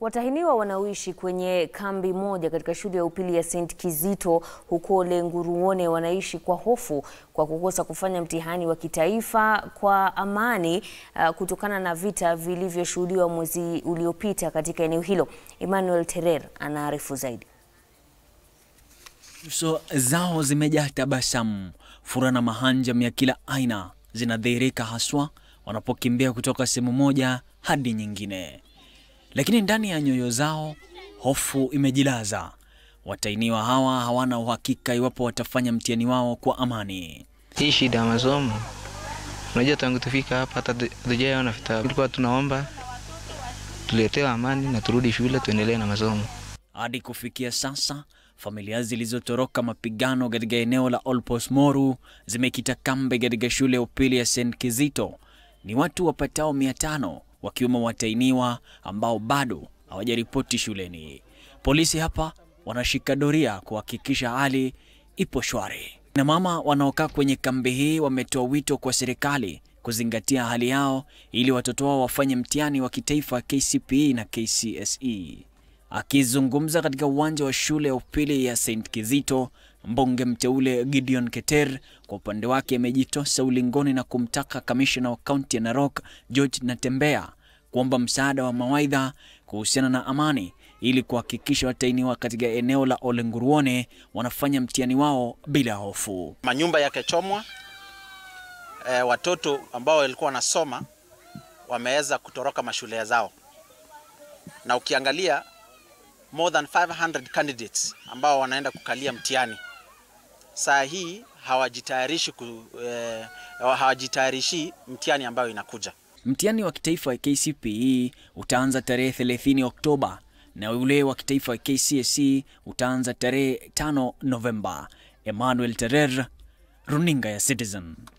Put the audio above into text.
Watahiniwa wanaoishi kwenye kambi moja katika shule ya upili ya St. Kizito huko Lenguruone wanaishi kwa hofu kwa kukosa kufanya mtihani wa kitaifa kwa amani uh, kutokana na vita vilivyoshuhudiwa mwezi uliopita katika eneo hilo. Emmanuel Terer anaarifu zaidi. Uso zao zimejaa tabasamu, furaha na mahanjam ya kila aina zinadhihirika haswa wanapokimbia kutoka sehemu moja hadi nyingine lakini ndani ya nyoyo zao hofu imejilaza. Watainiwa hawa hawana uhakika iwapo watafanya mtihani wao kwa amani. Hii shida ya masomo, unajua, tangu tufika hapa hata hatujaona vitabu. Tulikuwa tunaomba tuletewe amani na turudi shule tuendelee na masomo. Hadi kufikia sasa familia zilizotoroka mapigano katika eneo la Olpos Moru zimekita kambi katika shule ya upili ya St Kizito, ni watu wapatao mia tano wakiwemo watainiwa ambao bado hawajaripoti shuleni. Polisi hapa wanashika doria kuhakikisha hali ipo shwari. Na mama wanaokaa kwenye kambi hii wametoa wito kwa serikali kuzingatia hali yao ili watoto wao wafanye mtihani wa kitaifa KCPE na KCSE. Akizungumza katika uwanja wa shule ya upili ya St. Kizito Mbunge mteule Gideon Keter kwa upande wake amejitosa ulingoni na kumtaka kamishna wa kaunti ya Narok George Natembea kuomba msaada wa mawaidha kuhusiana na amani ili kuhakikisha watainiwa katika eneo la Olenguruone wanafanya mtihani wao bila hofu. Manyumba yakachomwa, e, watoto ambao walikuwa wanasoma wameweza kutoroka mashule zao, na ukiangalia more than 500 candidates ambao wanaenda kukalia mtihani saa hii hawajitayarishi ku, eh, hawajitayarishi mtihani ambayo inakuja. Mtihani wa kitaifa wa KCPE utaanza tarehe 30 Oktoba na ule wa kitaifa wa KCSE utaanza tarehe 5 Novemba. Emmanuel Terer, runinga ya Citizen.